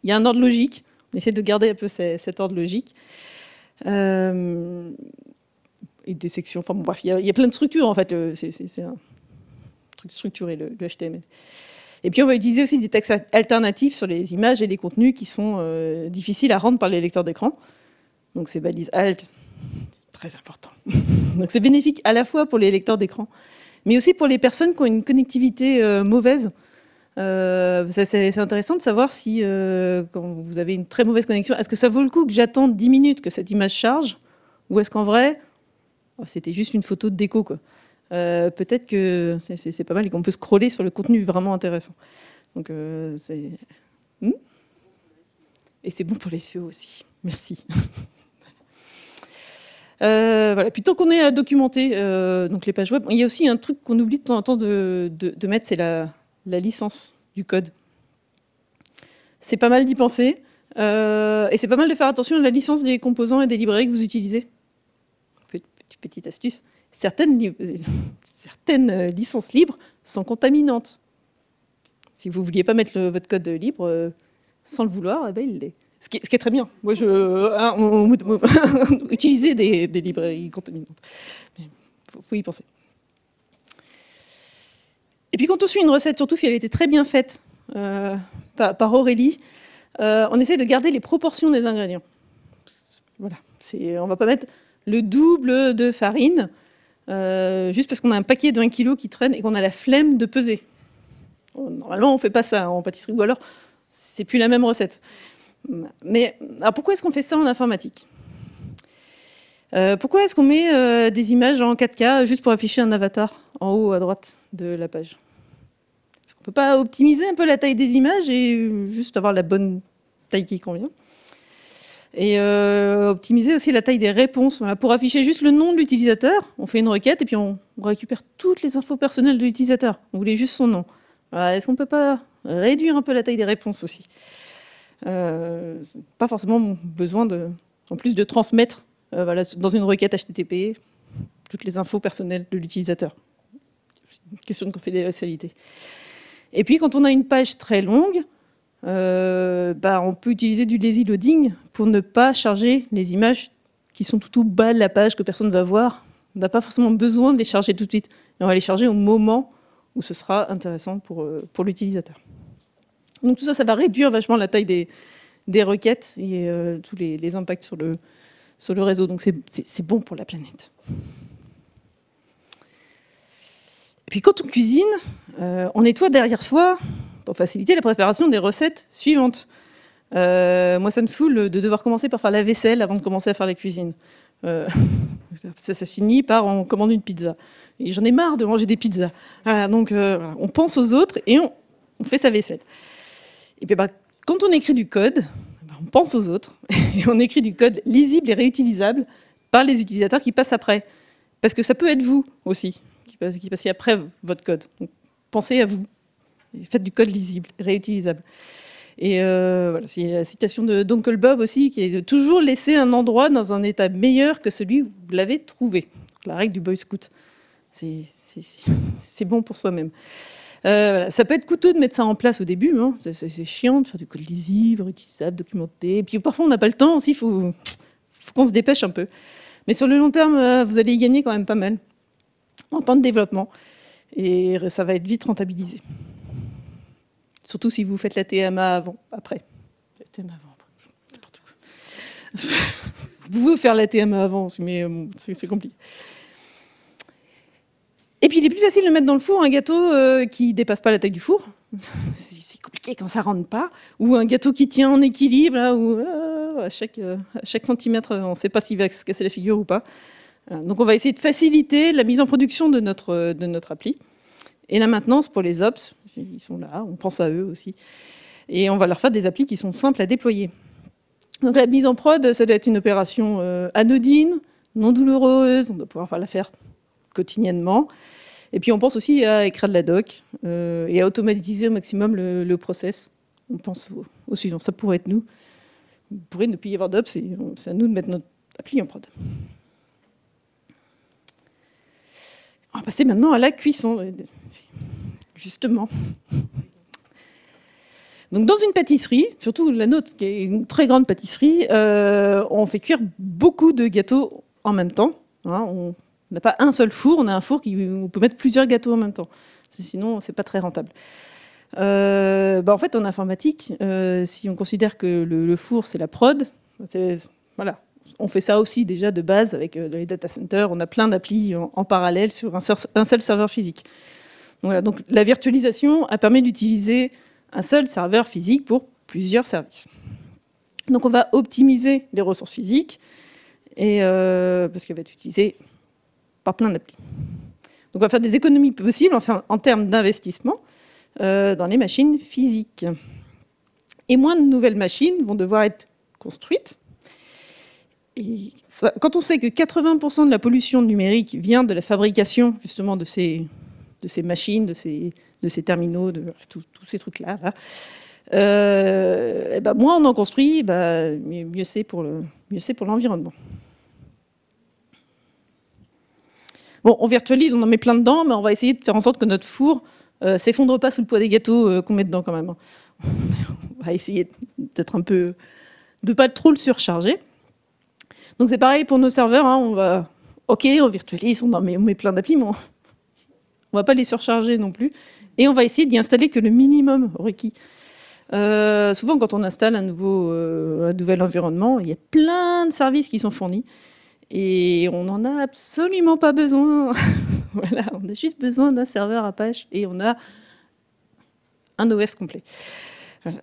Il y a un ordre logique. On essaie de garder un peu cet ordre logique. Euh, et des sections. Enfin, bref, il y, a, plein de structures, en fait. C'est un truc structuré, le, HTML. Et puis, on va utiliser aussi des textes alternatifs sur les images et les contenus qui sont euh, difficiles à rendre par les lecteurs d'écran. Donc, ces balises alt, très important. *laughs* Donc, c'est bénéfique à la fois pour les lecteurs d'écran mais aussi pour les personnes qui ont une connectivité euh, mauvaise. Euh, c'est intéressant de savoir si, euh, quand vous avez une très mauvaise connexion, est-ce que ça vaut le coup que j'attende 10 minutes que cette image charge Ou est-ce qu'en vrai, oh, c'était juste une photo de déco Peut-être que c'est pas mal et qu'on peut scroller sur le contenu vraiment intéressant. Donc, hmm? et c'est bon pour les yeux aussi. Merci. *laughs* Euh, Puis tant qu'on est à documenter euh, donc les pages web, il y a aussi un truc qu'on oublie de temps en temps de, mettre, c'est la, licence du code. C'est pas mal d'y penser. Euh, et c'est pas mal de faire attention à la licence des composants et des librairies que vous utilisez. Petite, astuce. Certaines, *laughs* certaines licences libres sont contaminantes. Si vous ne vouliez pas mettre votre code libre, sans le vouloir, eh ben, il l'est. Ce qui, est, très bien. Moi, je, hein, *laughs* utiliser des, librairies contaminantes. Il faut, y penser. Et puis, quand on suit une recette, surtout si elle était très bien faite euh, par, Aurélie, euh, on essaie de garder les proportions des ingrédients. Voilà. On ne va pas mettre le double de farine, euh, juste parce qu'on a un paquet de 1 kg qui traîne et qu'on a la flemme de peser. Normalement, on ne fait pas ça en pâtisserie, ou alors, c'est plus la même recette. Mais alors pourquoi est-ce qu'on fait ça en informatique euh, pourquoi est-ce qu'on met euh, des images en 4K juste pour afficher un avatar en haut à droite de la page Est-ce qu'on ne peut pas optimiser un peu la taille des images et juste avoir la bonne taille qui convient Et euh, optimiser aussi la taille des réponses. pour afficher juste le nom de l'utilisateur, on fait une requête et puis on, récupère toutes les infos personnelles de l'utilisateur. On voulait juste son nom. est-ce qu'on ne peut pas réduire un peu la taille des réponses aussi euh, pas forcément besoin de, en plus de transmettre euh, voilà, dans une requête HTTP toutes les infos personnelles de l'utilisateur. Une question de confidentialité. Et puis quand on a une page très longue, euh, bah, on peut utiliser du lazy loading pour ne pas charger les images qui sont tout au bas de la page que personne ne va voir. On n'a pas forcément besoin de les charger tout de suite. on va les charger au moment où ce sera intéressant pour, pour l'utilisateur. Donc tout ça, ça va réduire vachement la taille des, requêtes et euh, tous les, impacts sur le, sur le réseau. Donc c'est bon pour la planète. Et puis quand on cuisine, euh, on nettoie derrière soi pour faciliter la préparation des recettes suivantes. Euh, moi, ça me saoule de devoir commencer par faire la vaisselle avant de commencer à faire la cuisine. *laughs* ça, se finit par on commande une pizza. Et j'en ai marre de manger des pizzas. donc on pense aux autres et on, on fait sa vaisselle. Et puis, eh ben, quand on écrit du code, eh ben, on pense aux autres *laughs* et on écrit du code lisible et réutilisable par les utilisateurs qui passent après. Parce que ça peut être vous aussi qui passez après votre code. Donc, pensez à vous. faites du code lisible, réutilisable. Et euh, voilà, c'est la citation d'Uncle Bob aussi, qui est de toujours laisser un endroit dans un état meilleur que celui où vous l'avez trouvé. la règle du Boy Scout. C'est *laughs* bon pour soi-même. Euh, ça peut être coûteux de mettre ça en place au début. Hein. C'est chiant de faire du code lisible, réutilisable, documenté. Et puis parfois, on n'a pas le temps aussi. Il faut, qu'on se dépêche un peu. Mais sur le long terme, euh, vous allez y gagner quand même pas mal en temps de développement. Et ça va être vite rentabilisé. Surtout si vous faites la TMA avant, après. TMA avant, *laughs* Vous pouvez faire la TMA avant, mais c'est compliqué. Et puis, il est plus facile de mettre dans le four un gâteau qui euh, qui dépasse pas la taille du four. *laughs* c'est compliqué quand ça rentre pas. Ou un gâteau qui tient en équilibre, là, où euh, à, chaque, euh, chaque centimètre, on ne sait pas s'il va se casser la figure ou pas. Donc, on va essayer de faciliter la mise en production de notre, de notre appli. Et la maintenance pour les ops, ils sont là, on pense à eux aussi. Et on va leur faire des applis qui sont simples à déployer. Donc, la mise en prod, ça doit être une opération anodine, non douloureuse, on doit pouvoir la faire quotidiennement. Et puis on pense aussi à écrire de la doc euh, et à automatiser au maximum le, process. On pense au, suivant, ça pourrait être nous. Il pourrait ne plus y avoir d'ops, c'est à nous de mettre notre appli en prod. On va passer maintenant à la cuisson, justement. Donc dans une pâtisserie, surtout la nôtre qui est une très grande pâtisserie, euh, on fait cuire beaucoup de gâteaux en même temps. Hein. on on n'a pas un seul four, on a un four qui, peut mettre plusieurs gâteaux en même temps. Sinon, ce n'est pas très rentable. Euh, bah, en fait, en informatique, euh, si on considère que le, four, c'est la prod, voilà, on fait ça aussi déjà de base avec euh, les data centers. On a plein d'applis en, parallèle sur un, seul serveur physique. Donc, la virtualisation a permis d'utiliser un seul serveur physique pour plusieurs services. Donc on va optimiser les ressources physiques parce qu'elle va être utilisée par plein d'applis. Donc on va faire des économies possibles en termes d'investissement euh, dans les machines physiques. Et moins de nouvelles machines vont devoir être construites. Et quand on sait que 80% de la pollution numérique vient de la fabrication justement de ces, machines, de ces, terminaux, de tous ces trucs-là, euh, eh ben, moins on en construit, bah, mieux, c'est pour l'environnement. Bon, on virtualise, on en met plein dedans, mais on va essayer de faire en sorte que notre four ne euh, s'effondre pas sous le poids des gâteaux euh, qu'on met dedans quand même. Hein. *laughs* on va essayer d'être un peu... de pas trop le surcharger. Donc c'est pareil pour nos serveurs, hein. on va... Ok, on virtualise, on, en met, plein d'applis, mais on... ne va pas les surcharger non plus. Et on va essayer d'y installer que le minimum requis. Euh, souvent, quand on installe un, nouveau, un nouvel environnement, il y a plein de services qui sont fournis. Et on n'en a absolument pas besoin. *laughs* voilà, on a juste besoin d'un serveur Apache et on a un OS complet.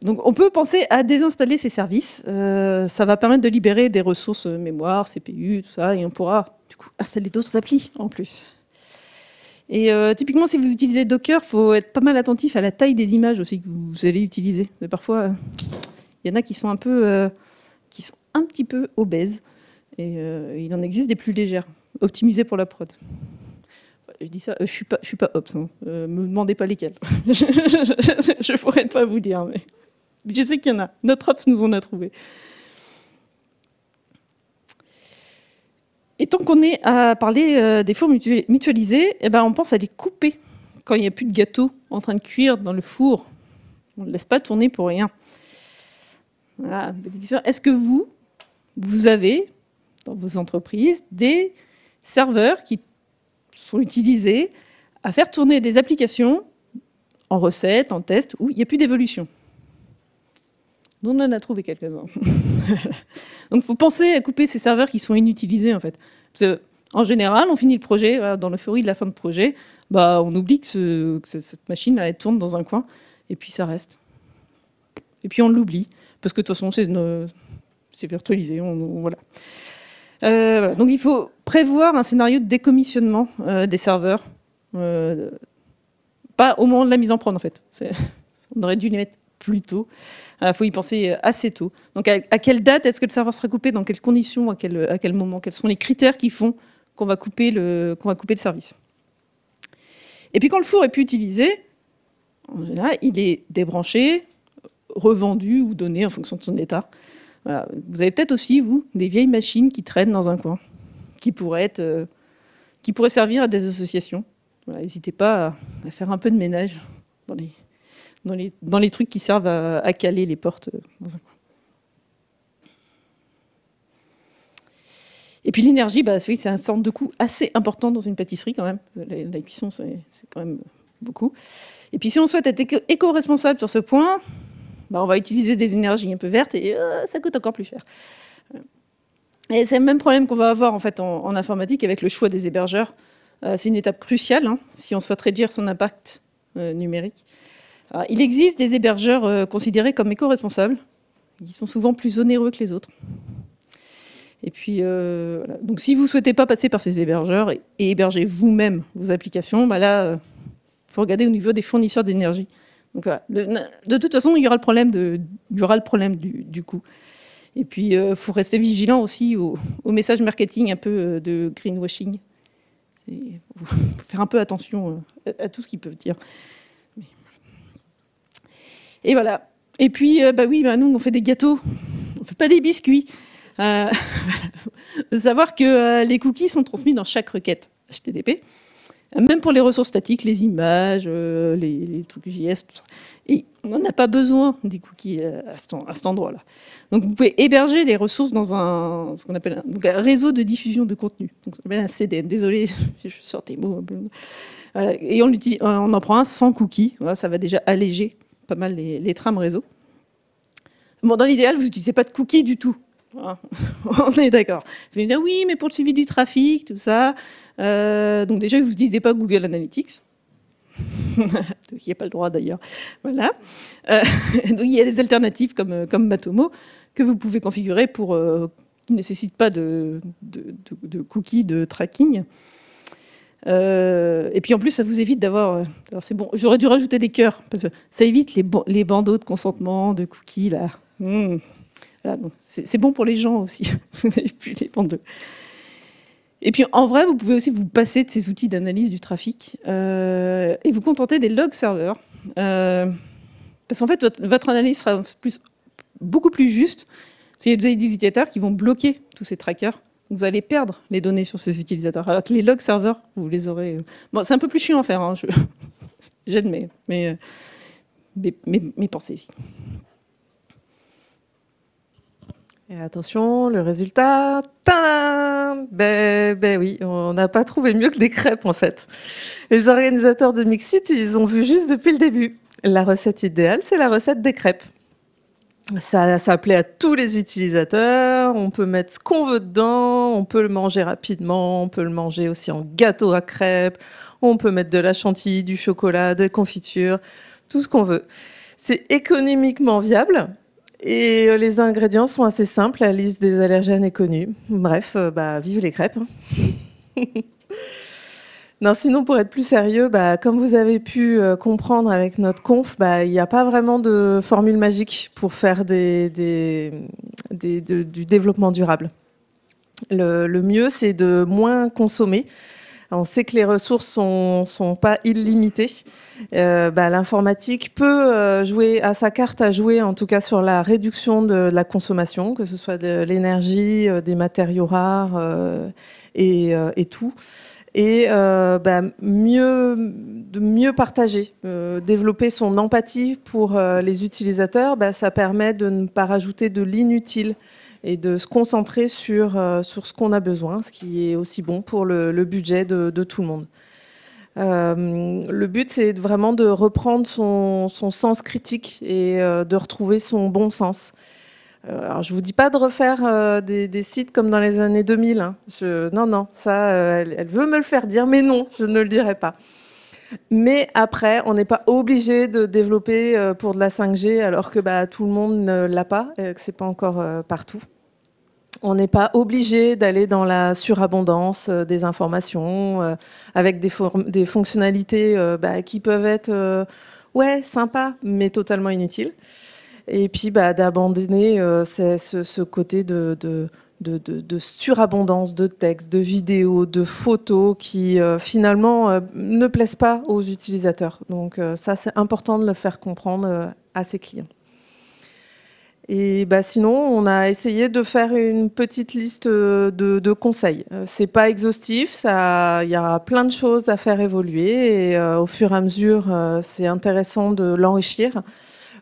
Donc on peut penser à désinstaller ces services. Euh, ça va permettre de libérer des ressources euh, mémoire, CPU, tout ça, et on pourra du coup installer d'autres applis en plus. Et euh, typiquement, si vous utilisez Docker, il faut être pas mal attentif à la taille des images aussi que vous allez utiliser. parfois, il y en a qui sont un peu, qui sont un petit peu obèses. Et euh, il en existe des plus légères, optimisées pour la prod. Je dis ça, euh, je suis pas, je suis pas Ops. ne hein. euh, me demandez pas lesquelles. *laughs* je, ne pourrais pas vous dire, mais je sais qu'il y en a. Notre Ops nous en a trouvé. Et tant qu'on est à parler des fours mutualisés, eh ben on pense à les couper quand il n'y a plus de gâteau en train de cuire dans le four. On ne laisse pas tourner pour rien. Ah, Est-ce que vous, vous avez dans vos entreprises des serveurs qui sont utilisés à faire tourner des applications en recettes, en test, où il n'y a plus d'évolution. Nous, on en a trouvé quelques-uns. *laughs* Donc, il faut penser à couper ces serveurs qui sont inutilisés, en fait. en général, on finit le projet, dans l'euphorie de la fin de projet, bah, on oublie que, cette machine, elle tourne dans un coin, et puis ça reste. Et puis on l'oublie, parce que de toute façon, c'est euh, virtualisé. voilà. Euh, Donc il faut prévoir un scénario de décommissionnement euh, des serveurs. Euh, pas au moment de la mise en prendre en fait. *laughs* On aurait dû le mettre plus tôt. Il faut y penser assez tôt. Donc à, quelle date est-ce que le serveur sera coupé Dans quelles conditions À quel, moment Quels sont les critères qui font qu'on va, couper le, va couper le service Et puis quand le four est plus utilisé, il est débranché, revendu ou donné en fonction de son état. Vous avez peut-être aussi, vous, des vieilles machines qui traînent dans un coin, qui pourraient, être, euh, qui pourraient servir à des associations. N'hésitez pas à, faire un peu de ménage dans les, dans les, dans les trucs qui servent à, caler les portes euh, dans un coin. Et puis l'énergie, bah, c'est un centre de coût assez important dans une pâtisserie quand même. La, la cuisson, c'est quand même beaucoup. Et puis si on souhaite être éco-responsable sur ce point, bah, on va utiliser des énergies un peu vertes et euh, ça coûte encore plus cher. Euh, et c'est le même problème qu'on va avoir en, fait, en, informatique avec le choix des hébergeurs. Euh, c'est une étape cruciale hein, si on souhaite réduire son impact numérique. il existe des hébergeurs considérés comme éco-responsables. Ils sont souvent plus onéreux que les autres. Et puis, donc si vous ne souhaitez pas passer par ces hébergeurs et, héberger vous-même vos applications, bah là, il faut regarder au niveau des fournisseurs d'énergie de, toute façon, il y aura le problème, de, du, coup. Et puis, il euh, faut rester vigilant aussi au, message marketing un peu euh, de greenwashing. Il faut faire un peu attention euh, à, tout ce qu'ils peuvent dire. Et voilà. Et puis, bah oui, bah nous, on fait des gâteaux. On fait pas des biscuits. *laughs* Savoir que les cookies sont transmis dans chaque requête HTTP. Même pour les ressources statiques, les images, euh, les, trucs JS, tout ça. Et on n'a a pas besoin des cookies euh, à, cet, cet endroit-là. Donc vous pouvez héberger les ressources dans un, ce qu'on appelle un, réseau de diffusion de contenu. Donc ça s'appelle un CDN. Désolé, *laughs* je sortais des mots. Et on, euh, on, en prend un sans cookies. Voilà, ça va déjà alléger pas mal les, les trames réseau. Bon, dans l'idéal, vous n'utilisez pas de cookies du tout. Hein *laughs* on est d'accord. Vous dire, oui, mais pour le suivi du trafic, tout ça. Euh, donc déjà, vous ne disiez pas Google Analytics. *laughs* il n'y a pas le droit d'ailleurs. Voilà. Euh, *laughs* donc il y a des alternatives comme, euh, comme Matomo que vous pouvez configurer pour, qui ne nécessitent pas de, de, cookies de tracking. et puis en plus, ça vous évite d'avoir. Alors c'est bon, j'aurais dû rajouter des cœurs, parce que ça évite les, les bandeaux de consentement, de cookies, là. Hmm c'est bon pour les gens aussi. *laughs* plus les Et puis en vrai, vous pouvez aussi vous passer de ces outils d'analyse du trafic euh, et vous contenter des logs serveurs. Euh, parce qu'en fait, votre, analyse sera beaucoup plus juste. si vous avez des utilisateurs qui vont bloquer tous ces trackers. Vous allez perdre les données sur ces utilisateurs. Alors que les logs serveurs, vous les aurez. Euh, bon, c'est un peu plus chiant à faire, hein, *laughs* j'admets, mais mes, mes pensées ici. Et attention, le résultat. Tadam ben, ben oui, on n'a pas trouvé mieux que des crêpes en fait. Les organisateurs de Mixit, ils ont vu juste depuis le début. La recette idéale, c'est la recette des crêpes. Ça, ça plaît à tous les utilisateurs, on peut mettre ce qu'on veut dedans, on peut le manger rapidement, on peut le manger aussi en gâteau à crêpes, on peut mettre de la chantilly, du chocolat, des confitures, tout ce qu'on veut. C'est économiquement viable, et euh, les ingrédients sont assez simples, la liste des allergènes est connue. Bref, euh, bah, vive les crêpes. Hein. *laughs* sinon, pour être plus sérieux, bah, comme vous avez pu euh, comprendre avec notre conf, bah, il n'y a pas vraiment de formule magique pour faire du développement durable. le mieux, c'est de moins consommer, on sait que les ressources sont, sont pas illimitées. Euh, bah, l'informatique peut euh, jouer à sa carte à jouer, en tout cas sur la réduction de, la consommation, que ce soit de l'énergie, euh, des matériaux rares et, tout et bah, mieux, de mieux partager, développer son empathie pour les utilisateurs, bah, ça permet de ne pas rajouter de l'inutile et de se concentrer sur, euh, sur ce qu'on a besoin, ce qui est aussi bon pour le, budget de, tout le monde. Euh, le but, c'est vraiment de reprendre son, son sens critique et euh, de retrouver son bon sens. alors, je ne vous dis pas de refaire des, sites comme dans les années 2000. Hein. non, non, ça, elle, veut me le faire dire, mais non, je ne le dirai pas. Mais après, on n'est pas obligé de développer euh, pour de la 5G alors que bah, tout le monde ne l'a pas, et euh, que ce n'est pas encore euh, partout. On n'est pas obligé d'aller dans la surabondance des informations avec des, des fonctionnalités bah, qui peuvent être ouais, sympas, mais totalement inutiles. Et puis bah, d'abandonner ce, ce, côté de de, surabondance de textes, de vidéos, de photos qui euh, finalement euh, ne plaisent pas aux utilisateurs. Donc euh, ça, c'est important de le faire comprendre à ses clients. Et bah, sinon, on a essayé de faire une petite liste de, de conseils. C'est pas exhaustif, il y a plein de choses à faire évoluer et au fur et à mesure, c'est intéressant de l'enrichir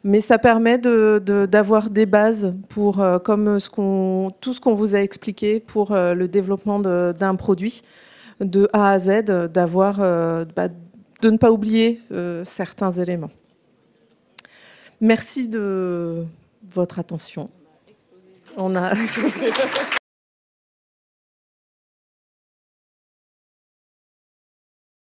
mais ça permet d'avoir des bases pour, euh, comme tout ce qu'on vous a expliqué pour euh, le développement d'un produit de A à Z, d'avoir, euh, bah, de ne pas oublier certains éléments. Merci de votre attention. On a *laughs*